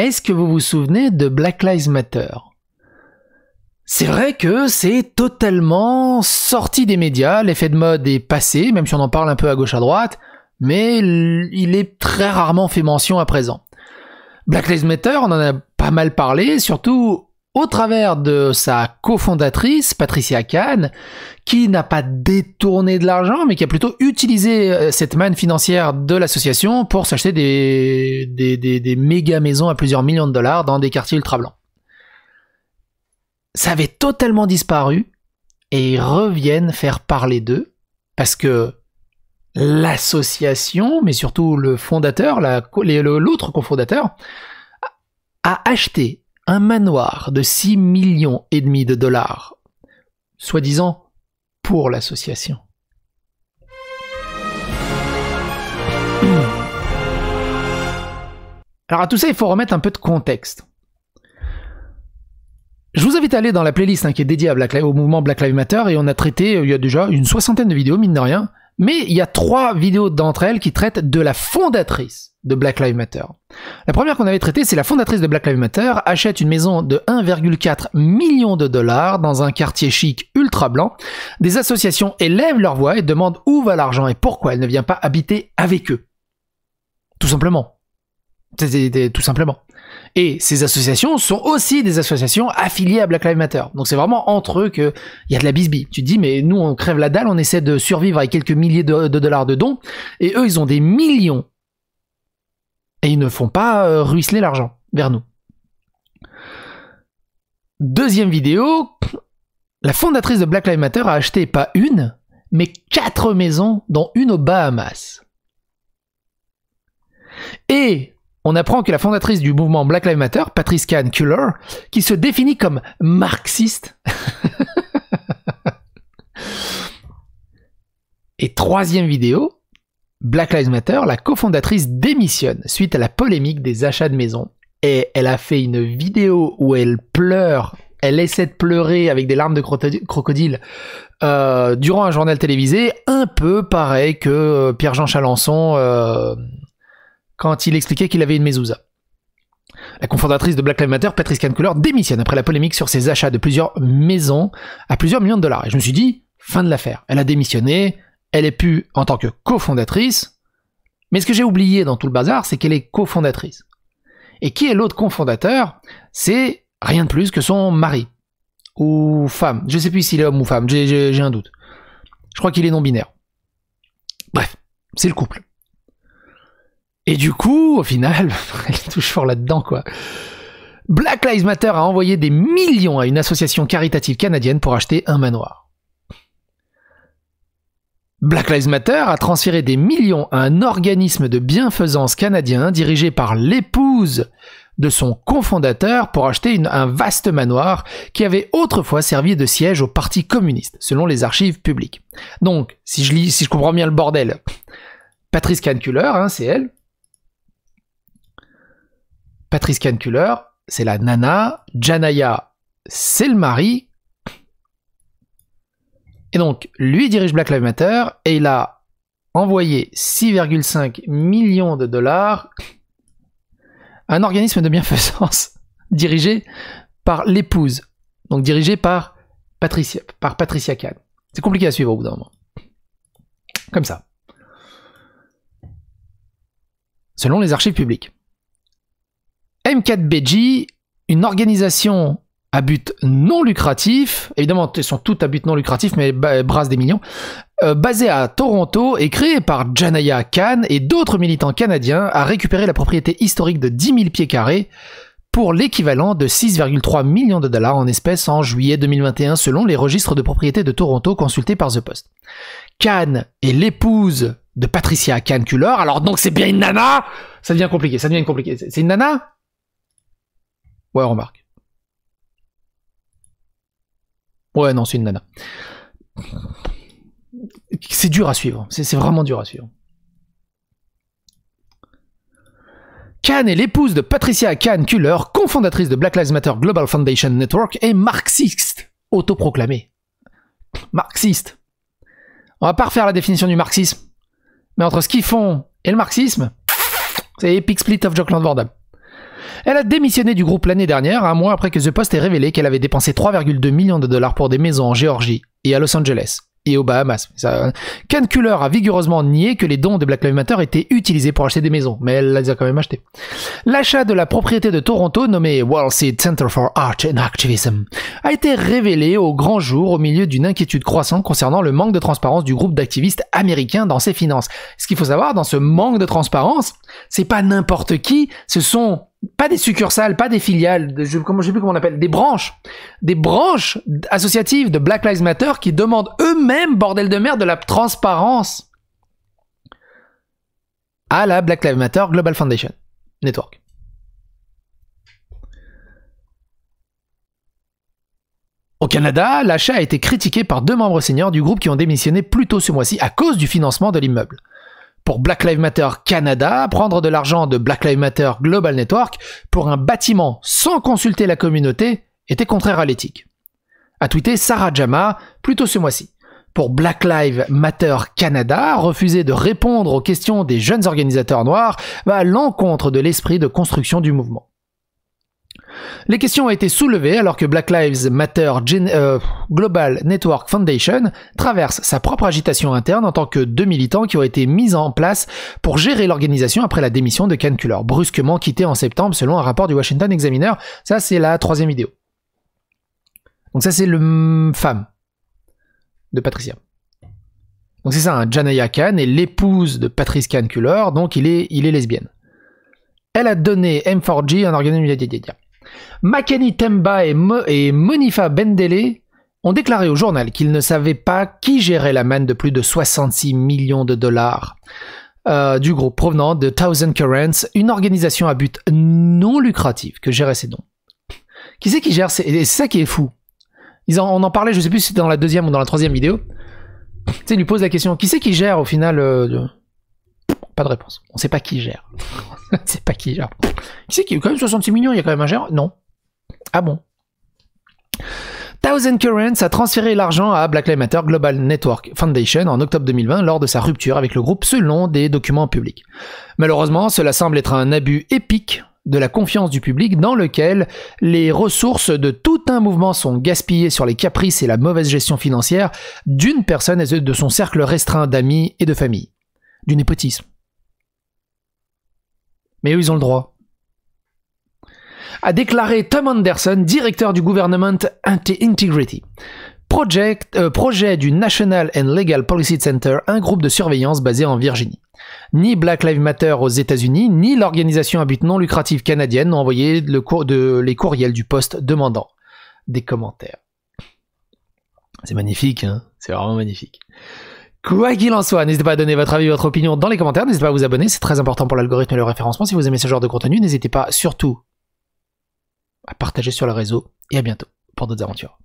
Est-ce que vous vous souvenez de Black Lives Matter c'est vrai que c'est totalement sorti des médias, l'effet de mode est passé, même si on en parle un peu à gauche à droite, mais il est très rarement fait mention à présent. Black Lives Matter, on en a pas mal parlé, surtout au travers de sa cofondatrice, Patricia Kahn, qui n'a pas détourné de l'argent, mais qui a plutôt utilisé euh, cette manne financière de l'association pour s'acheter des, des, méga maisons à plusieurs millions de dollars dans des quartiers ultra-blancs. Ça avait totalement disparu, et ils reviennent faire parler d'eux, parce que l'association, mais surtout le fondateur, l'autre cofondateur, a acheté un manoir de 6 millions et demi de dollars, soi-disant pour l'association. Alors à tout ça, il faut remettre un peu de contexte. Je vous invite à aller dans la playlist hein, qui est dédiée au mouvement Black Lives Matter et on a traité, euh, il y a déjà une soixantaine de vidéos, mine de rien, mais il y a trois vidéos d'entre elles qui traitent de la fondatrice de Black Lives Matter. La première qu'on avait traitée, c'est la fondatrice de Black Lives Matter achète une maison de 1,4 million de dollars dans un quartier chic ultra blanc. Des associations élèvent leur voix et demandent où va l'argent et pourquoi elle ne vient pas habiter avec eux. Tout simplement tout simplement. Et ces associations sont aussi des associations affiliées à Black Lives Matter. Donc c'est vraiment entre eux qu'il y a de la bisbille. Tu te dis, mais nous on crève la dalle, on essaie de survivre avec quelques milliers de, dollars de dons, et eux ils ont des millions. Et ils ne font pas euh, ruisseler l'argent vers nous. Deuxième vidéo, la fondatrice de Black Lives Matter a acheté pas une, mais quatre maisons, dont une aux Bahamas. Et on apprend que la fondatrice du mouvement Black Lives Matter, Patrice Kahn Kuller, qui se définit comme marxiste, et troisième vidéo, Black Lives Matter, la cofondatrice démissionne suite à la polémique des achats de maisons. Et elle a fait une vidéo où elle pleure, elle essaie de pleurer avec des larmes de crocodile euh, durant un journal télévisé, un peu pareil que euh, Pierre-Jean Chalençon euh, quand il expliquait qu'il avait une mezouza. La cofondatrice de Black Lives Matter, Patrice Cancoulor, démissionne après la polémique sur ses achats de plusieurs maisons à plusieurs millions de dollars. Et je me suis dit, fin de l'affaire. Elle a démissionné, elle est pu en tant que cofondatrice. Mais ce que j'ai oublié dans tout le bazar, c'est qu'elle est cofondatrice. Et qui est l'autre cofondateur C'est rien de plus que son mari. Ou femme. Je sais plus s'il est homme ou femme, j'ai un doute. Je crois qu'il est non-binaire. Bref, c'est le couple. Et du coup, au final, il est toujours là-dedans, quoi. Black Lives Matter a envoyé des millions à une association caritative canadienne pour acheter un manoir. Black Lives Matter a transféré des millions à un organisme de bienfaisance canadien dirigé par l'épouse de son cofondateur pour acheter un vaste manoir qui avait autrefois servi de siège au Parti communiste, selon les archives publiques. Donc, si je comprends bien le bordel, Patrice Canculeur, hein, c'est elle, Patrice Canculeur, c'est la nana. Janaya, c'est le mari. Et donc, lui dirige Black Lives Matter et il a envoyé 6,5 millions de dollars à un organisme de bienfaisance dirigé par l'épouse, donc dirigé par Patricia, par Patricia C'est compliqué à suivre au bout d'un moment. Comme ça. Selon les archives publiques. M4BG, une organisation à but non lucratif, évidemment, elles sont toutes à but non lucratif, mais brasse des millions, euh, basée à Toronto et créée par Janaya Khan et d'autres militants canadiens, a récupéré la propriété historique de 10 000 pieds carrés pour l'équivalent de 6,3 millions de dollars en espèces en juillet 2021 selon les registres de propriété de Toronto consultés par The Post. Khan est l'épouse de Patricia Khan-Culler, alors donc c'est bien une nana Ça devient compliqué, ça devient compliqué. C'est une nana Ouais, remarque. Ouais, non, c'est une nana. C'est dur à suivre. C'est vraiment dur à suivre. Khan est l'épouse de Patricia Khan Kuller, cofondatrice de Black Lives Matter Global Foundation Network et marxiste, autoproclamée. Marxiste. On va pas refaire la définition du marxisme, mais entre ce qu'ils font et le marxisme, c'est Epic Split of Jockland Van elle a démissionné du groupe l'année dernière, un mois après que The Post ait révélé qu'elle avait dépensé 3,2 millions de dollars pour des maisons en Géorgie et à Los Angeles et aux Bahamas. Ça, Ken Kuller a vigoureusement nié que les dons de Black Lives Matter étaient utilisés pour acheter des maisons, mais elle les a quand même achetées. L'achat de la propriété de Toronto, nommée Wall Seed Center for Art and Activism, a été révélé au grand jour au milieu d'une inquiétude croissante concernant le manque de transparence du groupe d'activistes américains dans ses finances. Ce qu'il faut savoir dans ce manque de transparence, c'est pas n'importe qui, ce sont pas des succursales, pas des filiales, comment, plus comment appelle, des branches, des branches associatives de Black Lives Matter qui demandent eux-mêmes, bordel de merde, de la transparence à la Black Lives Matter Global Foundation Network. Au Canada, l'achat a été critiqué par deux membres seniors du groupe qui ont démissionné plus tôt ce mois-ci à cause du financement de l'immeuble pour Black Lives Matter Canada, prendre de l'argent de Black Lives Matter Global Network pour un bâtiment sans consulter la communauté était contraire à l'éthique. A tweeté Sarah Jama plutôt ce mois-ci. Pour Black Lives Matter Canada, refuser de répondre aux questions des jeunes organisateurs noirs va bah, à l'encontre de l'esprit de construction du mouvement. Les questions ont été soulevées alors que Black Lives Matter euh, Global Network Foundation traverse sa propre agitation interne en tant que deux militants qui ont été mis en place pour gérer l'organisation après la démission de Ken Kuller, brusquement quitté en septembre selon un rapport du Washington Examiner. Ça, c'est la troisième vidéo. Donc ça, c'est le femme de Patricia. Donc c'est ça, hein, Janaya Khan est l'épouse de Patrice Khan donc il est, il est lesbienne. Elle a donné M4G un organisme. Makeni Temba et, Monifa Bendele ont déclaré au journal qu'ils ne savaient pas qui gérait la manne de plus de 66 millions de dollars euh, du groupe provenant de Thousand Currents, une organisation à but non lucratif que gérait ces dons. Qui c'est qui gère C'est ça qui est fou. Ils en, on en parlait, je sais plus si c'était dans la deuxième ou dans la troisième vidéo. Tu sais, ils lui posent la question, qui c'est qui gère au final euh, de réponse. On sait pas qui gère. On sait pas qui gère. Qui c'est qui a quand même 66 millions Il y a quand même un gérant Non. Ah bon Thousand Currents a transféré l'argent à Black Matter Global Network Foundation en octobre 2020 lors de sa rupture avec le groupe selon des documents publics. Malheureusement, cela semble être un abus épique de la confiance du public dans lequel les ressources de tout un mouvement sont gaspillées sur les caprices et la mauvaise gestion financière d'une personne et de son cercle restreint d'amis et de famille. Du népotisme. Mais eux, ils ont le droit. A déclaré Tom Anderson, directeur du Government Integrity. Project, euh, projet du National and Legal Policy Center, un groupe de surveillance basé en Virginie. Ni Black Lives Matter aux États-Unis, ni l'organisation à but non lucratif canadienne n'ont envoyé les courriels du poste demandant des commentaires. C'est magnifique, hein c'est vraiment magnifique. Quoi qu'il en soit, n'hésitez pas à donner votre avis, votre opinion dans les commentaires, n'hésitez pas à vous abonner, c'est très important pour l'algorithme et le référencement. Si vous aimez ce genre de contenu, n'hésitez pas surtout à partager sur le réseau et à bientôt pour d'autres aventures.